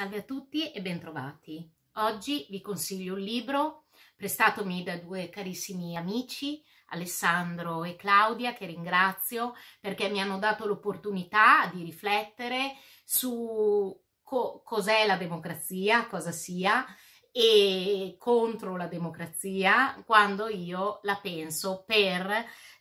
Salve a tutti e bentrovati. Oggi vi consiglio un libro prestatomi da due carissimi amici, Alessandro e Claudia, che ringrazio perché mi hanno dato l'opportunità di riflettere su co cos'è la democrazia, cosa sia, e contro la democrazia quando io la penso per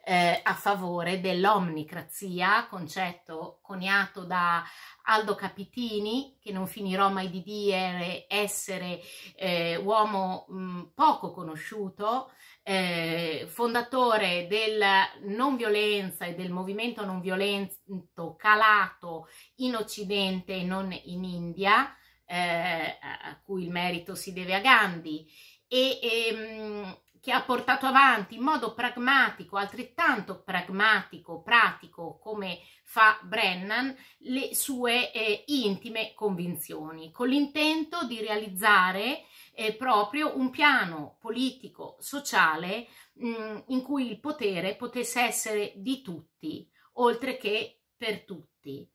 eh, a favore dell'omnicrazia, concetto coniato da Aldo Capitini, che non finirò mai di dire essere eh, uomo mh, mm, poco conosciuto, eh, fondatore della non violenza e del movimento non violento calato in Occidente e non in India, eh, a cui il merito si deve a Gandhi e, e ehm, che ha portato avanti in modo pragmatico, altrettanto pragmatico, pratico come fa Brennan, le sue eh, intime convinzioni, con l'intento di realizzare eh, proprio un piano politico, sociale, mh, mm, in cui il potere potesse essere di tutti, oltre che per tutti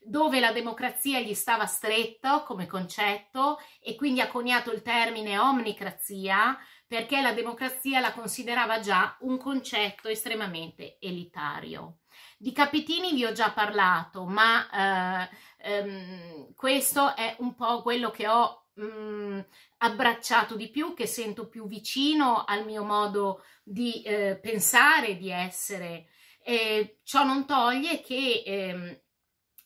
dove la democrazia gli stava stretto come concetto e quindi ha coniato il termine omnicrazia perché la democrazia la considerava già un concetto estremamente elitario. Di Capitini vi ho già parlato, ma eh, ehm, questo è un po' quello che ho mh, mm, abbracciato di più, che sento più vicino al mio modo di eh, pensare, di essere. Eh, ciò non toglie che ehm,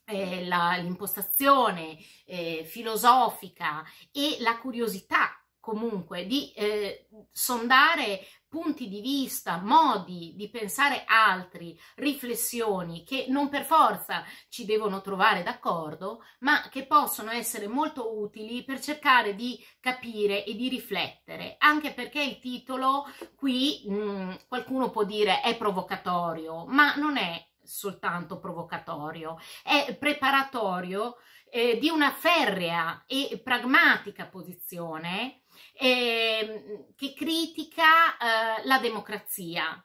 eh, l'impostazione eh, filosofica e la curiosità comunque di eh, sondare punti di vista, modi di pensare altri, riflessioni che non per forza ci devono trovare d'accordo, ma che possono essere molto utili per cercare di capire e di riflettere, anche perché il titolo qui mh, mm, qualcuno può dire è provocatorio, ma non è soltanto provocatorio, è preparatorio eh, di una ferrea e pragmatica posizione eh, che critica eh, la democrazia.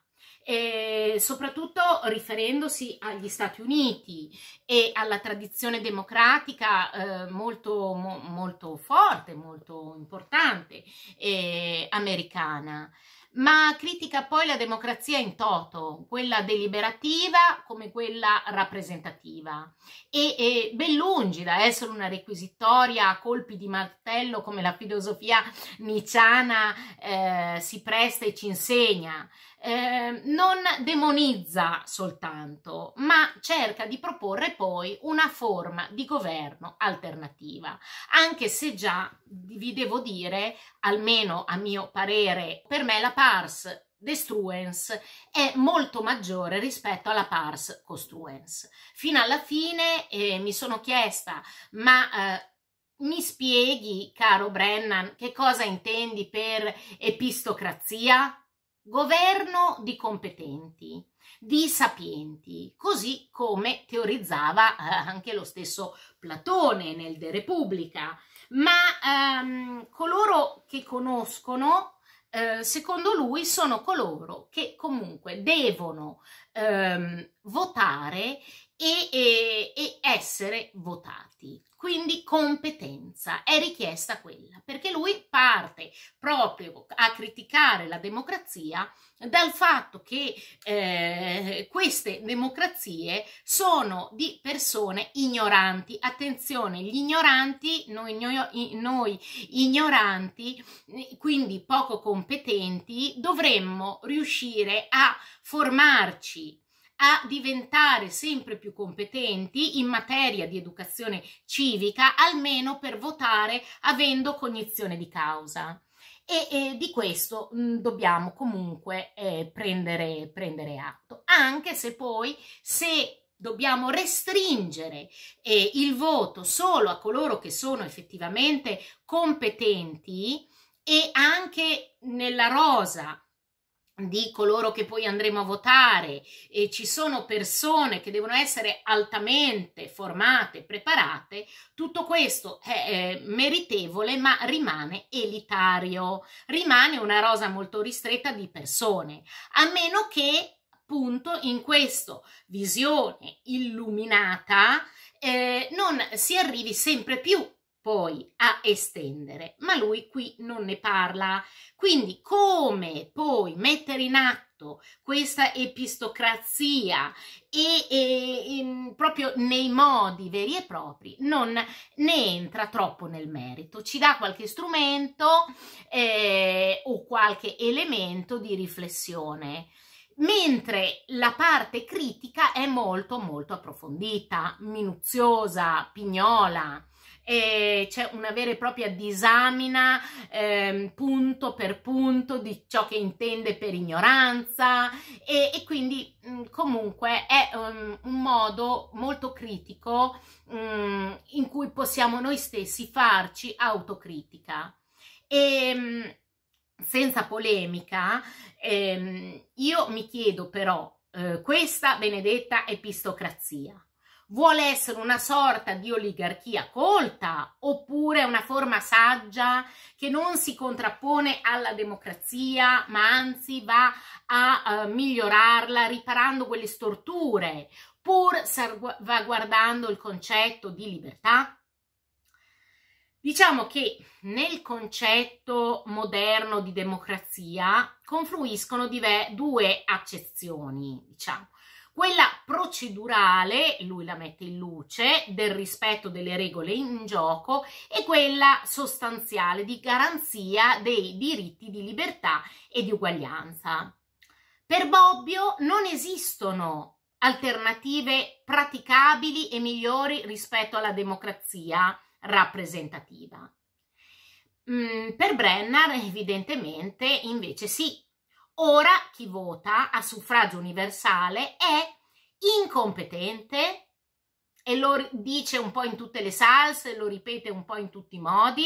Eh, soprattutto riferendosi agli Stati Uniti e alla tradizione democratica eh, molto, mo, molto, forte, molto importante eh, americana ma critica poi la democrazia in toto, quella deliberativa come quella rappresentativa. E, è ben lungi da essere una requisitoria a colpi di martello come la filosofia nicciana eh, si presta e ci insegna, eh, non demonizza soltanto, ma cerca di proporre poi una forma di governo alternativa, anche se già vi devo dire, almeno a mio parere, per me la PARS destruens è molto maggiore rispetto alla pars costruens. Fino alla fine eh, mi sono chiesta, ma eh, mi spieghi, caro Brennan, che cosa intendi per epistocrazia? governo di competenti, di sapienti, così come teorizzava eh, anche lo stesso Platone nel De Repubblica. Ma ehm, coloro che conoscono eh, secondo lui sono coloro che comunque devono ehm, votare e, e, e, essere votati. Quindi competenza è richiesta quella, perché lui parte proprio a criticare la democrazia dal fatto che eh, queste democrazie sono di persone ignoranti. Attenzione, gli ignoranti, noi, noi, noi ignoranti, quindi poco competenti, dovremmo riuscire a formarci a diventare sempre più competenti in materia di educazione civica, almeno per votare avendo cognizione di causa. E, e di questo mh, mm, dobbiamo comunque eh, prendere, prendere atto, anche se poi se dobbiamo restringere eh, il voto solo a coloro che sono effettivamente competenti e anche nella rosa di coloro che poi andremo a votare e ci sono persone che devono essere altamente formate, preparate, tutto questo è meritevole ma rimane elitario, rimane una rosa molto ristretta di persone, a meno che appunto in questa visione illuminata eh, non si arrivi sempre più poi a estendere, ma lui qui non ne parla. Quindi come poi mettere in atto questa epistocrazia e, e, e, proprio nei modi veri e propri non ne entra troppo nel merito, ci dà qualche strumento eh, o qualche elemento di riflessione mentre la parte critica è molto molto approfondita, minuziosa, pignola e c'è una vera e propria disamina ehm, punto per punto di ciò che intende per ignoranza e, e quindi mh, mm, comunque è um, un modo molto critico um, in cui possiamo noi stessi farci autocritica e ehm, mh, senza polemica ehm, io mi chiedo però eh, questa benedetta epistocrazia vuole essere una sorta di oligarchia colta oppure una forma saggia che non si contrappone alla democrazia ma anzi va a uh, migliorarla riparando quelle storture pur salvaguardando il concetto di libertà? Diciamo che nel concetto moderno di democrazia confluiscono due accezioni, diciamo quella procedurale, lui la mette in luce, del rispetto delle regole in gioco e quella sostanziale di garanzia dei diritti di libertà e di uguaglianza. Per Bobbio non esistono alternative praticabili e migliori rispetto alla democrazia rappresentativa. Mm, per Brenner evidentemente invece sì, Ora chi vota a suffragio universale è incompetente e lo dice un po' in tutte le salse, lo ripete un po' in tutti i modi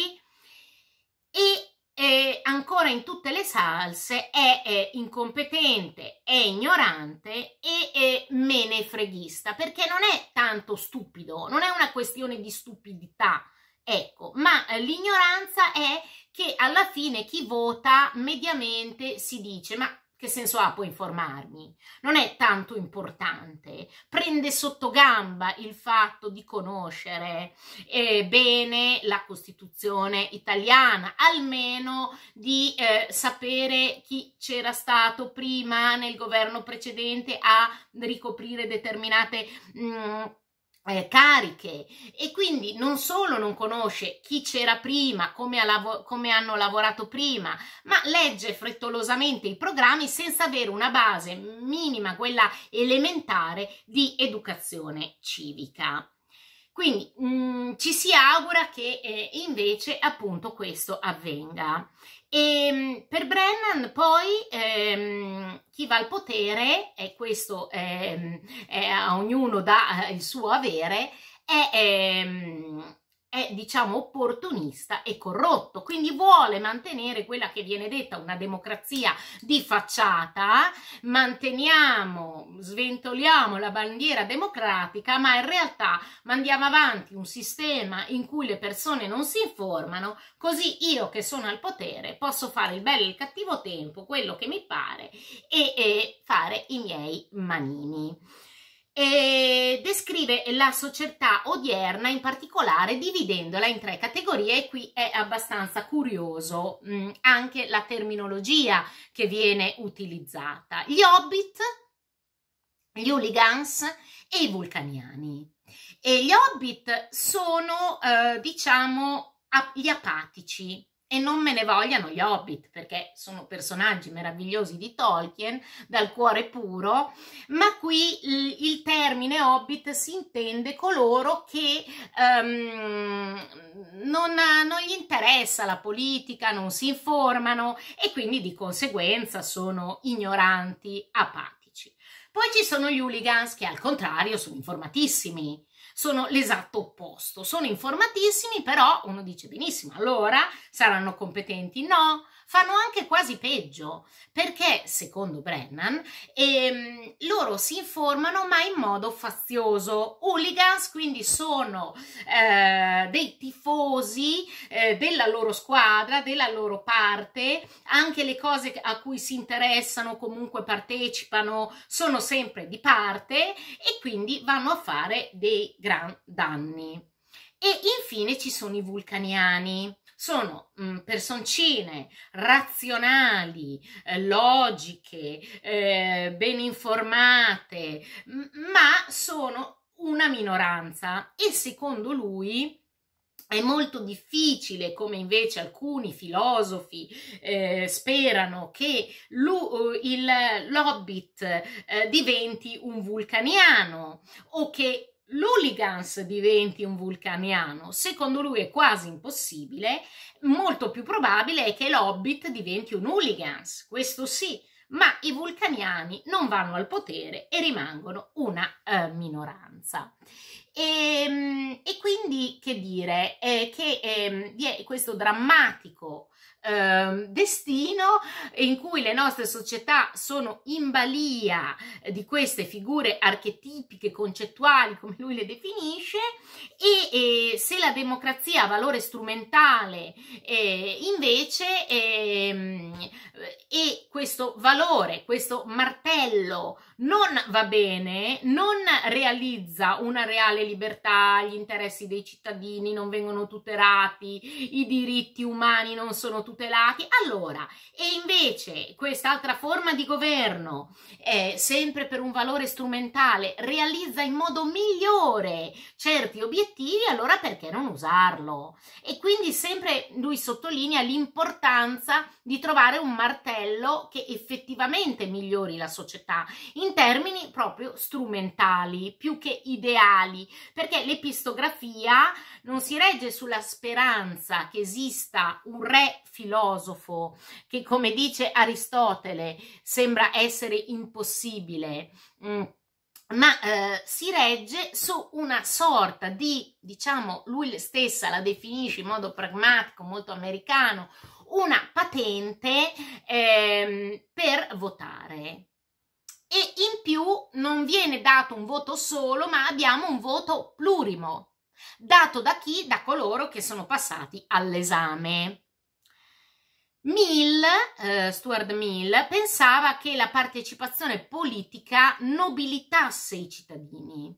e eh, ancora in tutte le salse è, è incompetente, è ignorante e è menefreghista perché non è tanto stupido, non è una questione di stupidità, Ecco, ma eh, l'ignoranza è che alla fine chi vota mediamente si dice ma che senso ha poi informarmi? Non è tanto importante, prende sotto gamba il fatto di conoscere eh, bene la Costituzione italiana, almeno di eh, sapere chi c'era stato prima nel governo precedente a ricoprire determinate... Mh, mm, eh, cariche e quindi non solo non conosce chi c'era prima, come, ha lav- come hanno lavorato prima, ma legge frettolosamente i programmi senza avere una base minima, quella elementare di educazione civica. Quindi mh, mm, ci si augura che eh, invece appunto questo avvenga. E ehm, per Brennan poi ehm, chi va al potere, e questo ehm, è, a ognuno dà eh, il suo avere, è... Ehm, è diciamo opportunista e corrotto, quindi vuole mantenere quella che viene detta una democrazia di facciata, manteniamo, sventoliamo la bandiera democratica, ma in realtà mandiamo avanti un sistema in cui le persone non si informano, così io che sono al potere posso fare il bello e il cattivo tempo, quello che mi pare e, e fare i miei manini e descrive la società odierna in particolare dividendola in tre categorie e qui è abbastanza curioso mh, mm, anche la terminologia che viene utilizzata gli hobbit gli hooligans e i vulcaniani e gli hobbit sono eh, diciamo gli apatici e non me ne vogliano gli Hobbit, perché sono personaggi meravigliosi di Tolkien, dal cuore puro, ma qui il, il termine Hobbit si intende coloro che um, non, non gli interessa la politica, non si informano e quindi di conseguenza sono ignoranti, apatici. Poi ci sono gli hooligans che al contrario sono informatissimi, sono l'esatto opposto. Sono informatissimi, però uno dice benissimo, allora saranno competenti? No, fanno anche quasi peggio perché, secondo Brennan, ehm, loro si informano ma in modo fazioso. Hooligans quindi sono eh, dei tifosi eh, della loro squadra, della loro parte, anche le cose a cui si interessano, comunque partecipano, sono sempre di parte e quindi vanno a fare dei gran danni. E infine ci sono i vulcaniani sono mh, mm, personcine razionali, eh, logiche, eh, ben informate, ma sono una minoranza e secondo lui è molto difficile, come invece alcuni filosofi eh, sperano, che l'Hobbit eh, eh, diventi un vulcaniano o che l'Hooligans diventi un vulcaniano, secondo lui è quasi impossibile, molto più probabile è che l'Hobbit diventi un Hooligans, questo sì, ma i vulcaniani non vanno al potere e rimangono una eh, minoranza. E, ehm, e, quindi che dire, eh, che eh, vi è questo drammatico eh, destino in cui le nostre società sono in balia di queste figure archetipiche, concettuali, come lui le definisce, e, e se la democrazia ha valore strumentale, eh, invece, eh, e questo valore, questo martello non va bene, non realizza una reale libertà, gli interessi dei cittadini non vengono tutelati, i diritti umani non sono tutelati, tutelati. Allora, e invece quest'altra forma di governo, eh, sempre per un valore strumentale, realizza in modo migliore certi obiettivi, allora perché non usarlo? E quindi sempre lui sottolinea l'importanza di trovare un martello che effettivamente migliori la società in termini proprio strumentali, più che ideali, perché l'epistografia non si regge sulla speranza che esista un re finale filosofo che, come dice Aristotele, sembra essere impossibile. Mm. ma eh, si regge su una sorta di, diciamo, lui stessa la definisce in modo pragmatico, molto americano, una patente eh, per votare. E in più non viene dato un voto solo, ma abbiamo un voto plurimo, dato da chi? Da coloro che sono passati all'esame. Mill, eh, Stuart Mill, pensava che la partecipazione politica nobilitasse i cittadini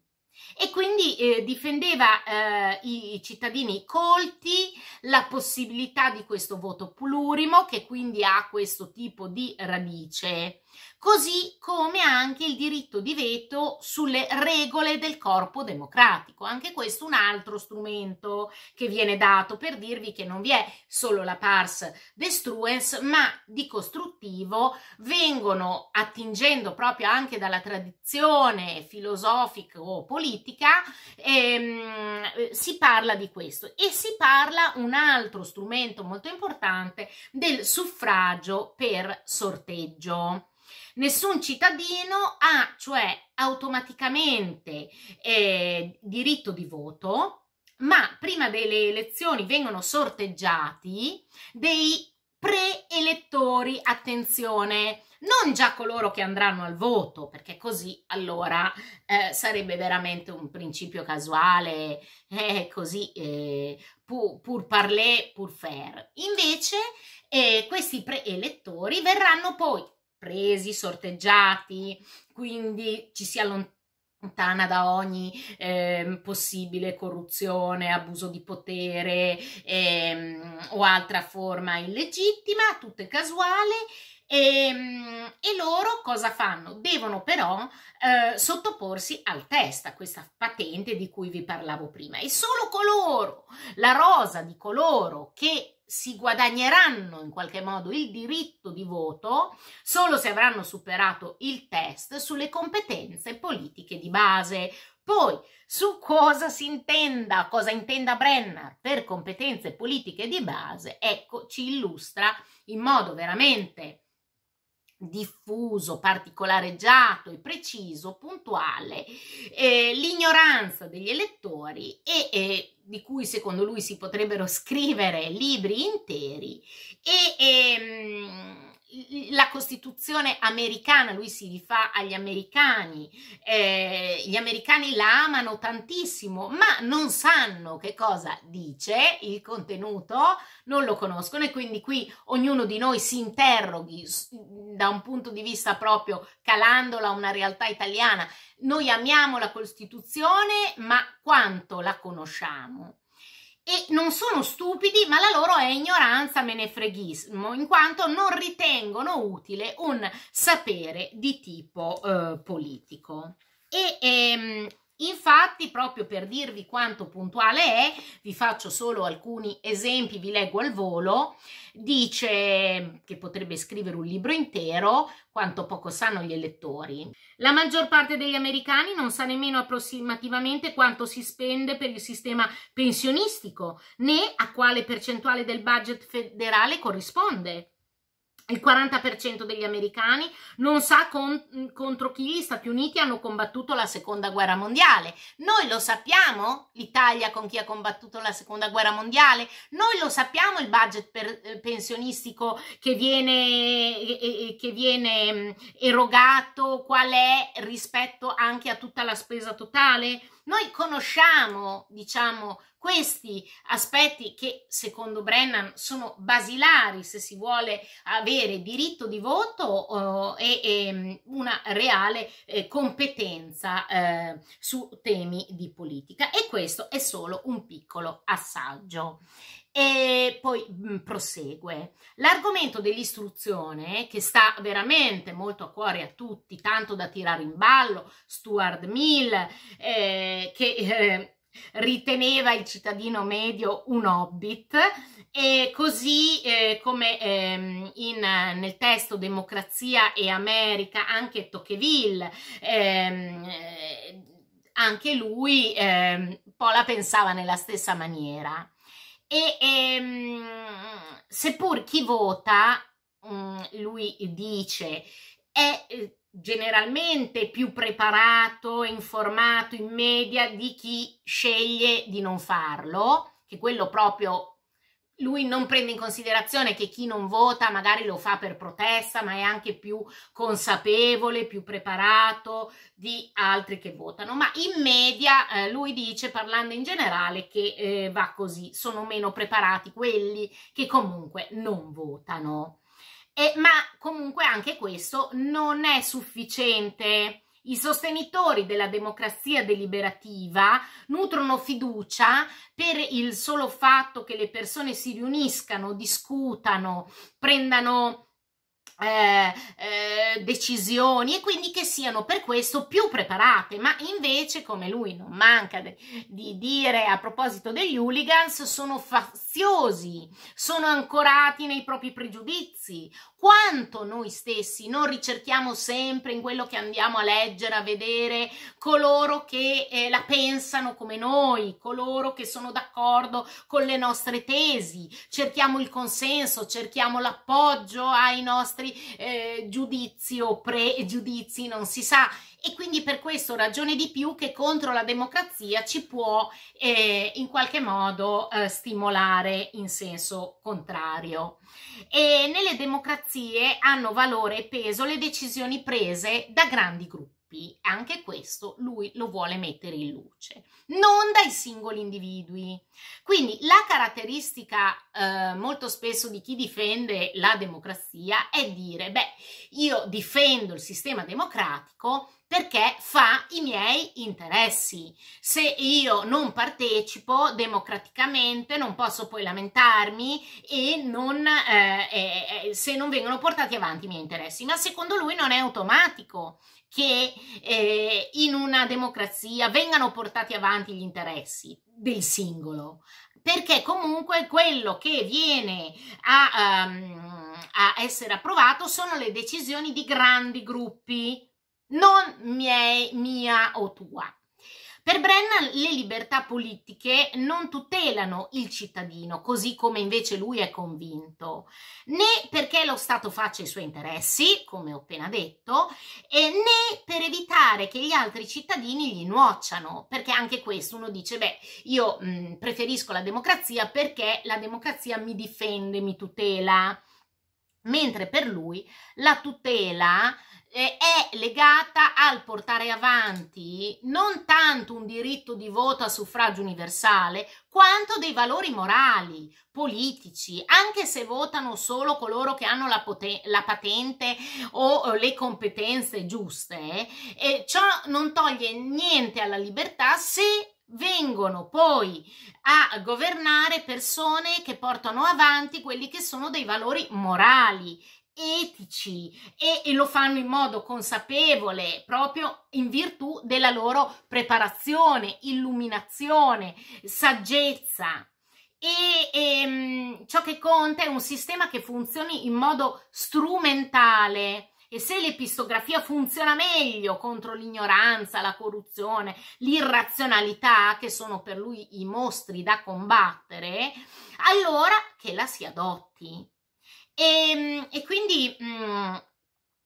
e quindi eh, difendeva eh, i, i cittadini colti, la possibilità di questo voto plurimo che quindi ha questo tipo di radice così come anche il diritto di veto sulle regole del corpo democratico. Anche questo è un altro strumento che viene dato per dirvi che non vi è solo la pars destruens, ma di costruttivo vengono attingendo proprio anche dalla tradizione filosofica o politica, ehm, si parla di questo e si parla un altro strumento molto importante del suffragio per sorteggio nessun cittadino ha cioè automaticamente eh, diritto di voto, ma prima delle elezioni vengono sorteggiati dei pre-elettori, attenzione, non già coloro che andranno al voto, perché così allora eh, sarebbe veramente un principio casuale, eh, così eh, pur, pur parler, pur faire. Invece eh, questi pre-elettori verranno poi presi, sorteggiati, quindi ci si allontana da ogni eh, possibile corruzione, abuso di potere eh, o altra forma illegittima, tutte casuali. E, ehm, e, loro cosa fanno? Devono però eh, sottoporsi al test, a questa patente di cui vi parlavo prima. E solo coloro, la rosa di coloro che si guadagneranno in qualche modo il diritto di voto solo se avranno superato il test sulle competenze politiche di base. Poi, su cosa si intenda, cosa intenda Brenner per competenze politiche di base, ecco, ci illustra in modo veramente diffuso, particolareggiato e preciso, puntuale, eh, l'ignoranza degli elettori e, e, di cui secondo lui si potrebbero scrivere libri interi e, e ehm, la Costituzione americana, lui si rifà agli americani, eh, gli americani la amano tantissimo, ma non sanno che cosa dice il contenuto, non lo conoscono e quindi qui ognuno di noi si interroghi da un punto di vista proprio calandola a una realtà italiana. Noi amiamo la Costituzione, ma quanto la conosciamo? e non sono stupidi, ma la loro è ignoranza, me ne freghismo, in quanto non ritengono utile un sapere di tipo eh, politico. E ehm, Infatti, proprio per dirvi quanto puntuale è, vi faccio solo alcuni esempi, vi leggo al volo, dice che potrebbe scrivere un libro intero, quanto poco sanno gli elettori. La maggior parte degli americani non sa nemmeno approssimativamente quanto si spende per il sistema pensionistico, né a quale percentuale del budget federale corrisponde. Il 40% degli americani non sa con, contro chi gli Stati Uniti hanno combattuto la seconda guerra mondiale. Noi lo sappiamo, l'Italia con chi ha combattuto la seconda guerra mondiale, noi lo sappiamo il budget per, eh, pensionistico che viene, che viene mm, erogato, qual è rispetto anche a tutta la spesa totale. Noi conosciamo, diciamo, questi aspetti che secondo Brennan sono basilari se si vuole avere diritto di voto eh, e, e, una reale eh, competenza eh, su temi di politica e questo è solo un piccolo assaggio. E poi mh, mm, prosegue. L'argomento dell'istruzione, che sta veramente molto a cuore a tutti, tanto da tirare in ballo Stuart Mill, eh, che eh, riteneva il cittadino medio un hobbit, e così eh, come ehm, in, nel testo Democrazia e America anche Tocqueville. Ehm, eh, anche lui ehm, Pola pensava nella stessa maniera. E ehm, seppur chi vota, mm, lui dice, è eh, generalmente più preparato, informato in media di chi sceglie di non farlo, che quello proprio lui non prende in considerazione che chi non vota magari lo fa per protesta, ma è anche più consapevole, più preparato di altri che votano. Ma in media eh, lui dice, parlando in generale, che eh, va così, sono meno preparati quelli che comunque non votano. E, ma comunque anche questo non è sufficiente i sostenitori della democrazia deliberativa nutrono fiducia per il solo fatto che le persone si riuniscano, discutano, prendano eh, eh, decisioni e quindi che siano per questo più preparate, ma invece, come lui non manca de- di dire a proposito degli hooligans, sono faziosi, sono ancorati nei propri pregiudizi, quanto noi stessi non ricerchiamo sempre in quello che andiamo a leggere, a vedere coloro che eh, la pensano come noi, coloro che sono d'accordo con le nostre tesi, cerchiamo il consenso, cerchiamo l'appoggio ai nostri eh, giudizi o pregiudizi, non si sa e quindi per questo ragione di più che contro la democrazia ci può eh, in qualche modo eh, stimolare in senso contrario. E nelle democrazie hanno valore e peso le decisioni prese da grandi gruppi. Anche questo lui lo vuole mettere in luce, non dai singoli individui. Quindi la caratteristica eh, molto spesso di chi difende la democrazia è dire, beh, io difendo il sistema democratico perché fa i miei interessi. Se io non partecipo democraticamente non posso poi lamentarmi e non, eh, eh, eh, se non vengono portati avanti i miei interessi, ma secondo lui non è automatico che eh, in una democrazia vengano portati avanti gli interessi del singolo, perché comunque quello che viene a, um, a essere approvato sono le decisioni di grandi gruppi non mie, mia o tua. Per Brennan le libertà politiche non tutelano il cittadino, così come invece lui è convinto, né perché lo Stato faccia i suoi interessi, come ho appena detto, né per evitare che gli altri cittadini gli nuocciano, perché anche questo uno dice, beh, io mh, preferisco la democrazia perché la democrazia mi difende, mi tutela mentre per lui la tutela è legata al portare avanti non tanto un diritto di voto a suffragio universale quanto dei valori morali, politici, anche se votano solo coloro che hanno la, la patente o le competenze giuste, eh, ciò non toglie niente alla libertà se vengono poi a governare persone che portano avanti quelli che sono dei valori morali etici e, e, lo fanno in modo consapevole proprio in virtù della loro preparazione, illuminazione, saggezza. E, e ehm, ciò che conta è un sistema che funzioni in modo strumentale, e se l'epistografia funziona meglio contro l'ignoranza, la corruzione, l'irrazionalità, che sono per lui i mostri da combattere, allora che la si adotti. E, ehm, e quindi... Mh, mm,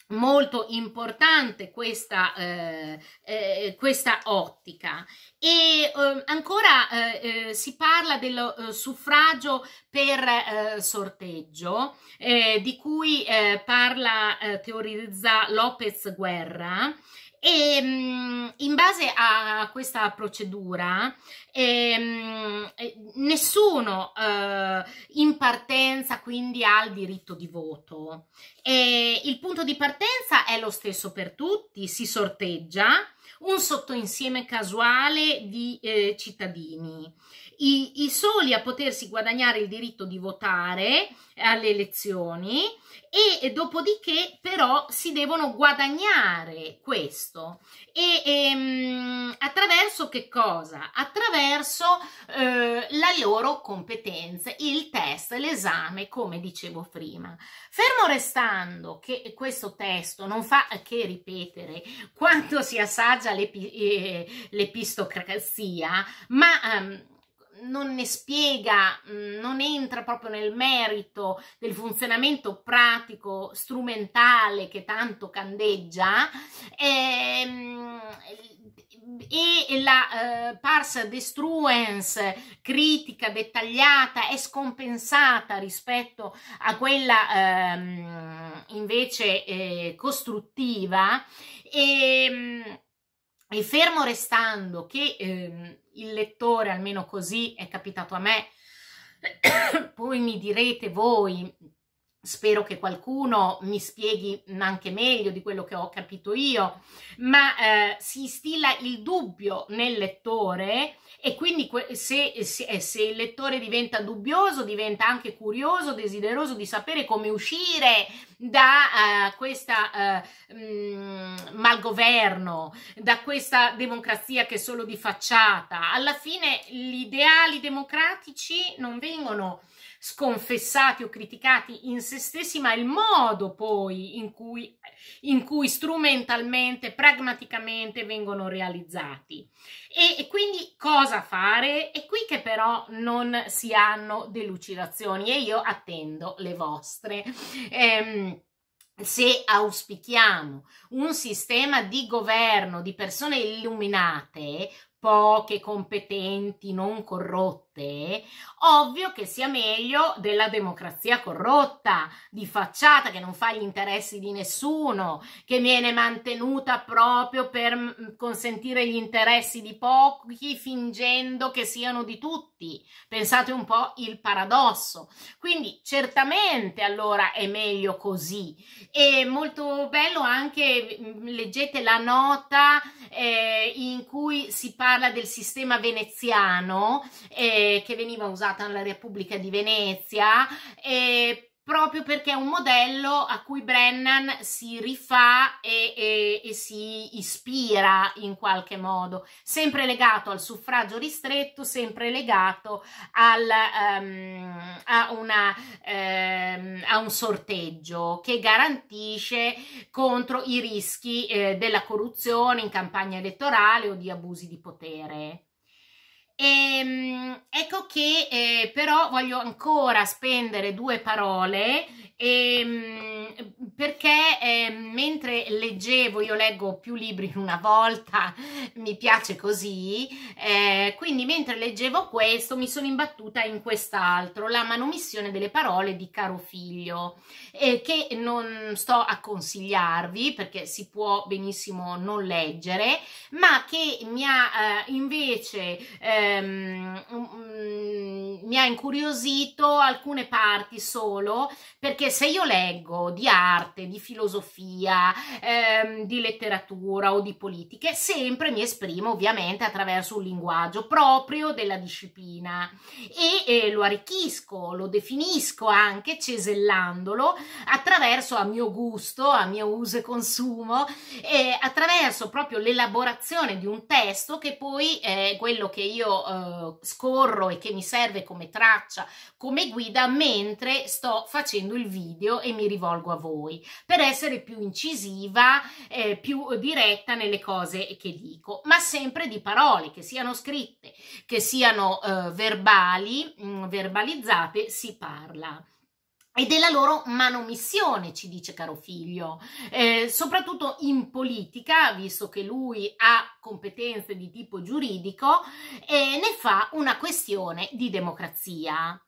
molto importante questa, eh, eh, questa ottica e ehm, eh, ancora eh, si parla del eh, suffragio per eh, sorteggio di cui parla teorizza Lopez Guerra e ehm, in base a questa procedura, ehm, eh, nessuno eh, in partenza quindi ha il diritto di voto. E il punto di partenza è lo stesso per tutti, si sorteggia un sottoinsieme casuale di eh, cittadini. I, I, soli a potersi guadagnare il diritto di votare alle elezioni e, e dopodiché però si devono guadagnare questo e, e ehm, mh, attraverso che cosa? Attraverso eh, la loro competenza, il test, l'esame, come dicevo prima. Fermo restando che questo testo non fa che ripetere quanto si assaggia incoraggia eh, l'epistocrazia, ma um, non ne spiega, mm, non entra proprio nel merito del funzionamento pratico, strumentale che tanto candeggia, ehm, e la eh, parsa destruens critica dettagliata è scompensata rispetto a quella ehm, invece eh, costruttiva e, ehm, e fermo restando che ehm, il lettore, almeno così è capitato a me, poi mi direte voi spero che qualcuno mi spieghi anche meglio di quello che ho capito io, ma eh, si instilla il dubbio nel lettore e quindi se, se, eh, se, il lettore diventa dubbioso, diventa anche curioso, desideroso di sapere come uscire da eh, questa eh, mm, malgoverno, da questa democrazia che è solo di facciata. Alla fine gli ideali democratici non vengono sconfessati o criticati in se stessi, ma il modo poi in cui, in cui strumentalmente, pragmaticamente vengono realizzati. E, e quindi cosa fare? È qui che però non si hanno delucidazioni e io attendo le vostre. Ehm, se auspichiamo un sistema di governo di persone illuminate, poche, competenti, non corrotte, ovvio che sia meglio della democrazia corrotta, di facciata, che non fa gli interessi di nessuno, che viene mantenuta proprio per mm, consentire gli interessi di pochi, fingendo che siano di tutti. Pensate un po' il paradosso. Quindi certamente allora è meglio così. E molto bello anche, mm, leggete la nota eh, in cui si parla parla del sistema veneziano eh, che veniva usato nella Repubblica di Venezia, eh, proprio perché è un modello a cui Brennan si rifà e, e, e, si ispira in qualche modo, sempre legato al suffragio ristretto, sempre legato al, um, a, una, um, a, un sorteggio che garantisce contro i rischi eh, della corruzione in campagna elettorale o di abusi di potere. E, ehm, ecco che eh, però voglio ancora spendere due parole e, ehm, perché eh, mentre leggevo, io leggo più libri in una volta, mi piace così, eh, quindi mentre leggevo questo mi sono imbattuta in quest'altro, La manomissione delle parole di Caro Figlio, eh, che non sto a consigliarvi perché si può benissimo non leggere, ma che mi ha eh, invece ehm, um, um, mi ha incuriosito alcune parti solo perché perché se io leggo di arte, di filosofia, ehm, di letteratura o di politiche, sempre mi esprimo ovviamente attraverso un linguaggio proprio della disciplina e eh, lo arricchisco, lo definisco anche cesellandolo attraverso a mio gusto, a mio uso e consumo, eh, attraverso proprio l'elaborazione di un testo che poi è quello che io eh, scorro e che mi serve come traccia, come guida mentre sto facendo il video video e mi rivolgo a voi per essere più incisiva, eh, più diretta nelle cose che dico, ma sempre di parole che siano scritte, che siano eh, verbali, mh, mm, verbalizzate, si parla e della loro manomissione, ci dice caro figlio, eh, soprattutto in politica, visto che lui ha competenze di tipo giuridico e eh, ne fa una questione di democrazia.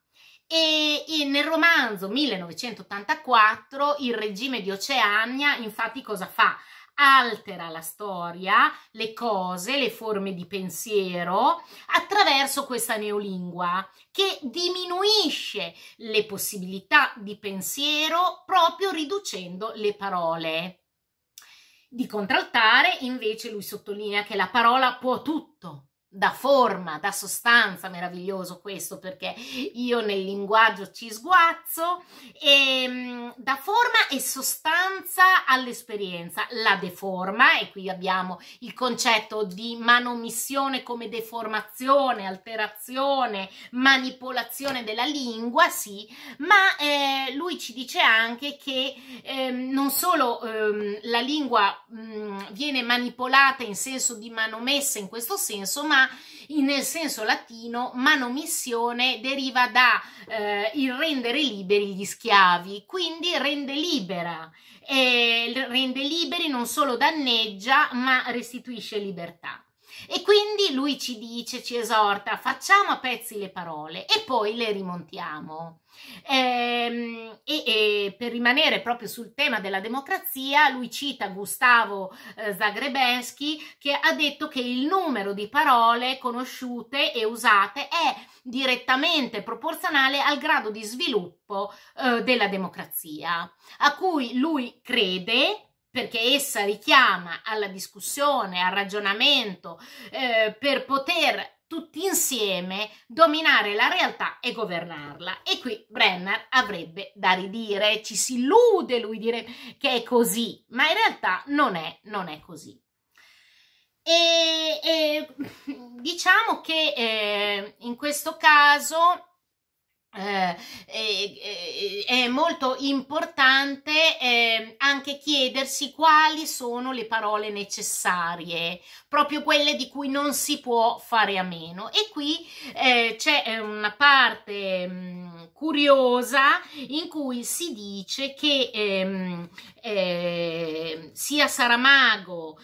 E, nel romanzo 1984 il regime di Oceania infatti cosa fa? Altera la storia, le cose, le forme di pensiero attraverso questa neolingua che diminuisce le possibilità di pensiero proprio riducendo le parole. Di contraltare invece lui sottolinea che la parola può tutto, da forma, da sostanza, meraviglioso questo perché io nel linguaggio ci sguazzo, e, ehm, da forma e sostanza all'esperienza, la deforma e qui abbiamo il concetto di manomissione come deformazione, alterazione, manipolazione della lingua, sì, ma eh, lui ci dice anche che eh, non solo eh, la lingua mh, viene manipolata in senso di manomessa in questo senso, ma nel senso latino manomissione deriva da eh, il rendere liberi gli schiavi, quindi rende libera e rende liberi non solo danneggia ma restituisce libertà. E quindi lui ci dice, ci esorta, facciamo a pezzi le parole e poi le rimontiamo. E, ehm, e, e, per rimanere proprio sul tema della democrazia, lui cita Gustavo eh, Zagrebensky che ha detto che il numero di parole conosciute e usate è direttamente proporzionale al grado di sviluppo eh, della democrazia, a cui lui crede perché essa richiama alla discussione, al ragionamento, eh, per poter tutti insieme dominare la realtà e governarla. E qui Brenner avrebbe da ridire, ci si illude lui dire che è così, ma in realtà non è, non è così. E, e diciamo che eh, in questo caso eh, eh, eh, è molto importante ehm, anche chiedersi quali sono le parole necessarie, proprio quelle di cui non si può fare a meno. E qui eh, c'è eh, una parte mh, mm, curiosa in cui si dice che ehm, ehm sia Saramago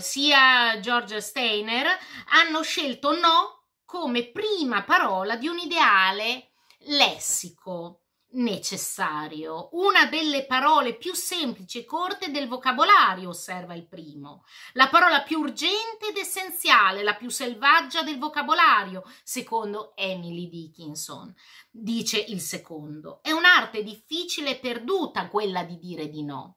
sia George Steiner hanno scelto no come prima parola di un ideale lessico necessario, una delle parole più semplici e corte del vocabolario, osserva il primo, la parola più urgente ed essenziale, la più selvaggia del vocabolario, secondo Emily Dickinson, dice il secondo. È un'arte difficile e perduta quella di dire di no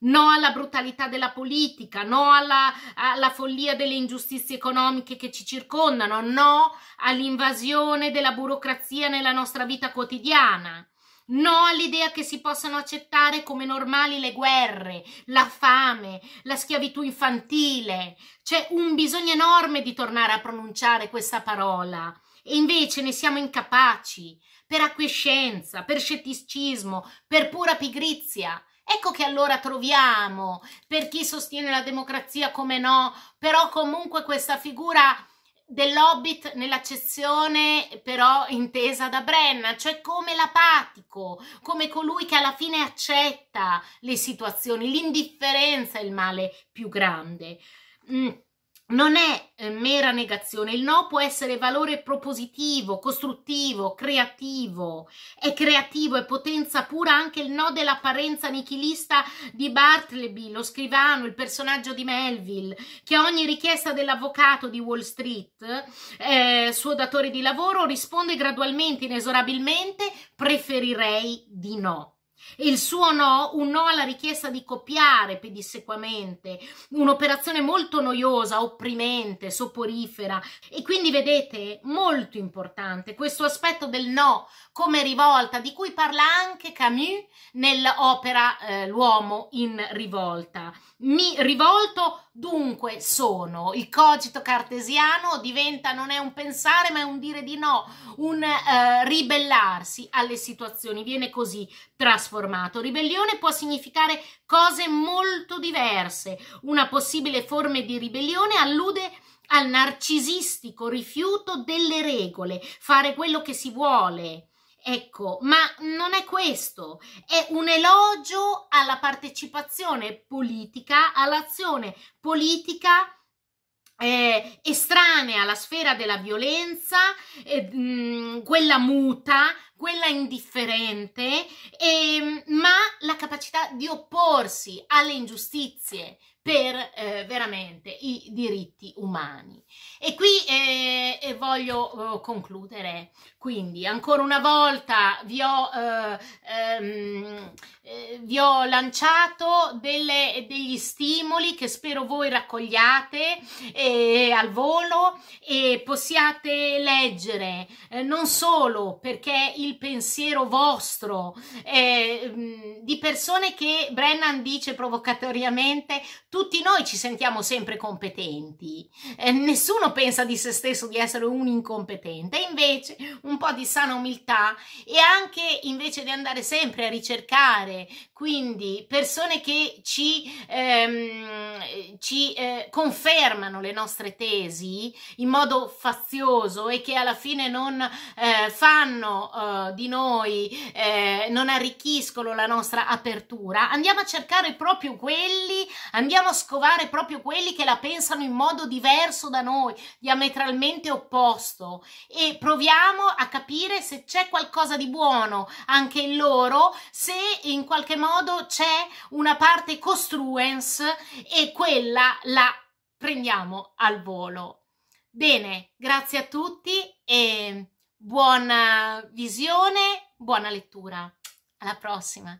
no alla brutalità della politica, no alla, alla, follia delle ingiustizie economiche che ci circondano, no all'invasione della burocrazia nella nostra vita quotidiana. No all'idea che si possano accettare come normali le guerre, la fame, la schiavitù infantile. C'è un bisogno enorme di tornare a pronunciare questa parola e invece ne siamo incapaci per acquiescenza, per scetticismo, per pura pigrizia. Ecco che allora troviamo per chi sostiene la democrazia, come no, però comunque questa figura dell'Hobbit nell'accezione però intesa da Brenna, cioè come l'apatico, come colui che alla fine accetta le situazioni, l'indifferenza è il male più grande. Mm non è eh, mera negazione, il no può essere valore propositivo, costruttivo, creativo, è creativo, è potenza pura anche il no dell'apparenza nichilista di Bartleby, lo scrivano, il personaggio di Melville, che a ogni richiesta dell'avvocato di Wall Street, eh, suo datore di lavoro, risponde gradualmente, inesorabilmente, preferirei di no. Il suo no, un no alla richiesta di copiare pedissequamente, un'operazione molto noiosa, opprimente, soporifera. E quindi vedete, molto importante questo aspetto del no come rivolta, di cui parla anche Camus nell'opera eh, L'uomo in rivolta. Mi rivolto Dunque sono il cogito cartesiano diventa non è un pensare ma è un dire di no, un eh, ribellarsi alle situazioni, viene così trasformato. Ribellione può significare cose molto diverse. Una possibile forma di ribellione allude al narcisistico rifiuto delle regole, fare quello che si vuole Ecco, ma non è questo, è un elogio alla partecipazione politica, all'azione politica eh, estranea alla sfera della violenza, eh, mh, quella muta, quella indifferente, eh, ma la capacità di opporsi alle ingiustizie per eh, veramente i diritti umani. E qui eh, eh, voglio concludere, quindi ancora una volta vi ho, eh, ehm, eh, vi ho lanciato delle, degli stimoli che spero voi raccogliate eh, al volo e possiate leggere, non solo perché il pensiero vostro di persone che Brennan dice provocatoriamente tutti noi ci sentiamo sempre competenti, eh, nessuno pensa di se stesso di essere un incompetente, invece un po' di sana umiltà e anche invece di andare sempre a ricercare quindi persone che ci, ehm, ci eh, confermano le nostre tesi in modo fazioso e che alla fine non eh, fanno eh, di noi, eh, non arricchiscono la nostra apertura, andiamo a cercare proprio quelli, andiamo andiamo a scovare proprio quelli che la pensano in modo diverso da noi, diametralmente opposto e proviamo a capire se c'è qualcosa di buono anche in loro, se in qualche modo c'è una parte costruens e quella la prendiamo al volo. Bene, grazie a tutti e buona visione, buona lettura. Alla prossima!